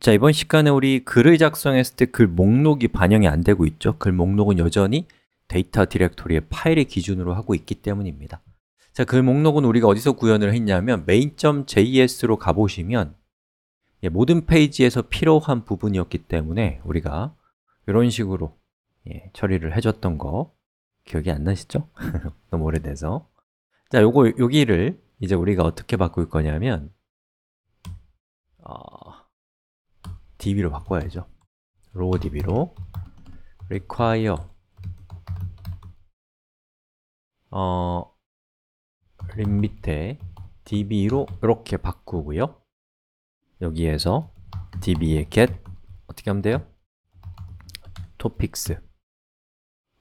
자, 이번 시간에 우리 글을 작성했을 때 글 목록이 반영이 안 되고 있죠. 글 목록은 여전히 데이터 디렉토리의 파일의 기준으로 하고 있기 때문입니다. 자, 글 목록은 우리가 어디서 구현을 했냐면 main.js로 가보시면 예, 모든 페이지에서 필요한 부분이었기 때문에 우리가 이런 식으로 예, 처리를 해줬던 거 기억이 안 나시죠? 너무 오래돼서 자, 요거, 여기를 이제 우리가 어떻게 바꿀 거냐면 어... db로 바꿔야죠. row db로 require 어, 림 밑에 db로 이렇게 바꾸고요. 여기에서 db의 get 어떻게 하면 돼요? topics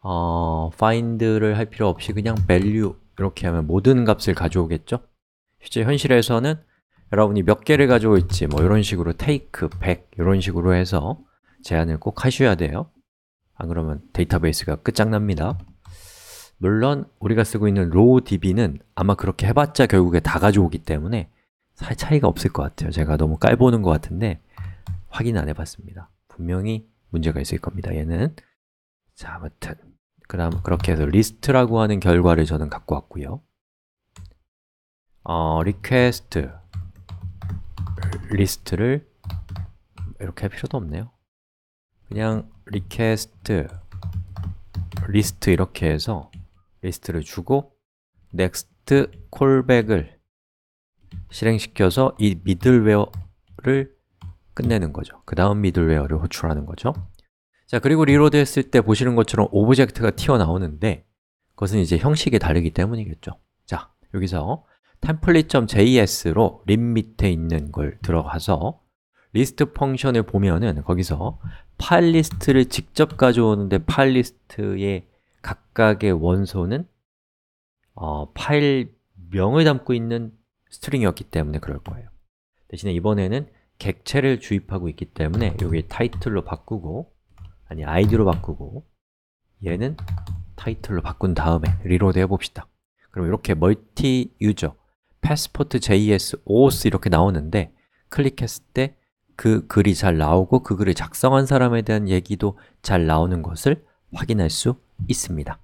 어, find를 할 필요 없이 그냥 value 이렇게 하면 모든 값을 가져오겠죠? 실제 현실에서는 여러분이 몇 개를 가지고 있지 뭐 이런 식으로 take 100 이런 식으로 해서 제한을 꼭 하셔야 돼요 안 그러면 데이터베이스가 끝장납니다 물론 우리가 쓰고 있는 rowdb는 아마 그렇게 해봤자 결국에 다 가져오기 때문에 살 차이가 없을 것 같아요 제가 너무 깔보는 것 같은데 확인 안 해봤습니다 분명히 문제가 있을 겁니다 얘는 자, 아무튼 그럼 그렇게 해서 리스트라고 하는 결과를 저는 갖고 왔고요 어, request 리스트를 이렇게 할 필요도 없네요 그냥 request 리스트 이렇게 해서 리스트를 주고 next callback을 실행시켜서 이 m i d d l e w 들웨어를 끝내는 거죠 그 다음 m i d d l e w 들웨어를 호출하는 거죠 자 그리고 리로드 했을 때 보시는 것처럼 오브젝트가 튀어나오는데 그것은 이제 형식이 다르기 때문이겠죠 자, 여기서 template.js로 립 밑에 있는 걸 들어가서 리스트 펑션을 보면은 거기서 파일 리스트를 직접 가져오는데 파일 리스트의 각각의 원소는 어, 파일 명을 담고 있는 스트링이었기 때문에 그럴 거예요 대신에 이번에는 객체를 주입하고 있기 때문에 여기 타이틀로 바꾸고 아니 아이디로 바꾸고 얘는 타이틀로 바꾼 다음에 리로드 해봅시다 그럼 이렇게 멀티 유저 passport js auth 이렇게 나오는데 클릭했을 때 그 글이 잘 나오고 그 글을 작성한 사람에 대한 얘기도 잘 나오는 것을 확인할 수 있습니다